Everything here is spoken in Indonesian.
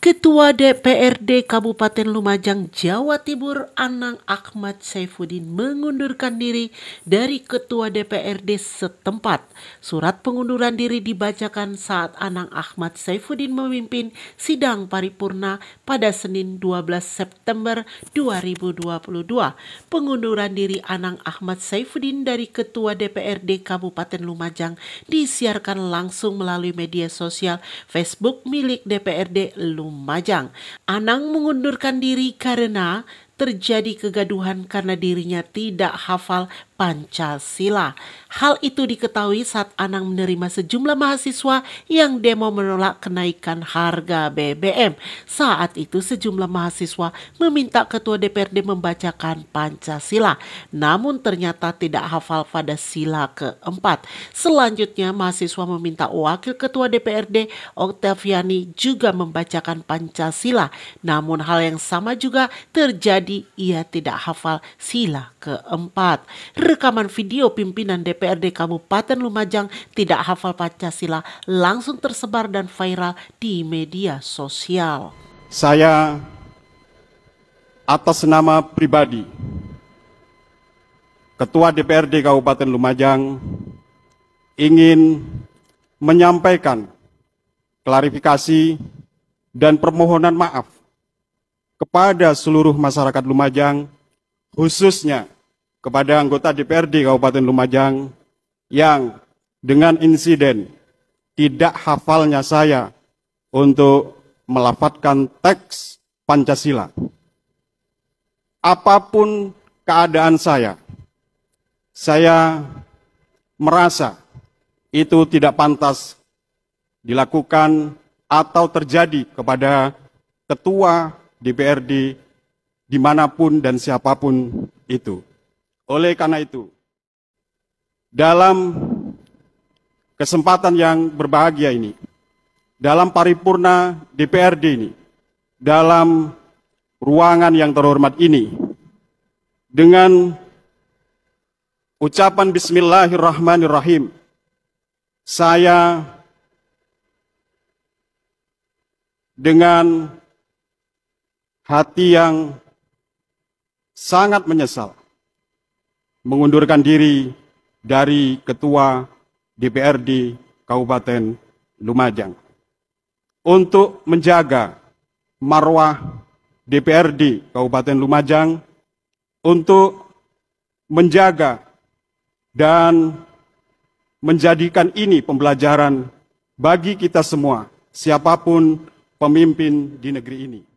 Ketua DPRD Kabupaten Lumajang, Jawa Timur, Anang Ahmad Saifuddin mengundurkan diri dari Ketua DPRD setempat. Surat pengunduran diri dibacakan saat Anang Ahmad Saifuddin memimpin sidang paripurna pada Senin 12 September 2022. Pengunduran diri Anang Ahmad Saifuddin dari Ketua DPRD Kabupaten Lumajang disiarkan langsung melalui media sosial Facebook milik DPRD Lumajang. Lumajang. Anang mengundurkan diri karena terjadi kegaduhan karena dirinya tidak hafal Pancasila. Hal itu diketahui saat Anang menerima sejumlah mahasiswa yang demo menolak kenaikan harga BBM. Saat itu sejumlah mahasiswa meminta Ketua DPRD membacakan Pancasila, namun ternyata tidak hafal pada sila keempat. Selanjutnya mahasiswa meminta Wakil Ketua DPRD Oktaviani juga membacakan Pancasila, namun hal yang sama juga terjadi ia tidak hafal sila keempat rekaman video pimpinan DPRD Kabupaten Lumajang tidak hafal Pancasila langsung tersebar dan viral di media sosial. Saya atas nama pribadi Ketua DPRD Kabupaten Lumajang ingin menyampaikan klarifikasi dan permohonan maaf kepada seluruh masyarakat Lumajang, khususnya kepada anggota DPRD Kabupaten Lumajang yang dengan insiden tidak hafalnya saya untuk melafatkan teks Pancasila. Apapun keadaan saya, saya merasa itu tidak pantas dilakukan atau terjadi kepada ketua DPRD dimanapun dan siapapun itu. Oleh karena itu, dalam kesempatan yang berbahagia ini, dalam paripurna DPRD ini, dalam ruangan yang terhormat ini, dengan ucapan Bismillahirrahmanirrahim, saya dengan hati yang sangat menyesal mengundurkan diri dari Ketua DPRD Kabupaten Lumajang. Untuk menjaga marwah DPRD Kabupaten Lumajang, untuk menjaga dan menjadikan ini pembelajaran bagi kita semua, siapapun pemimpin di negeri ini.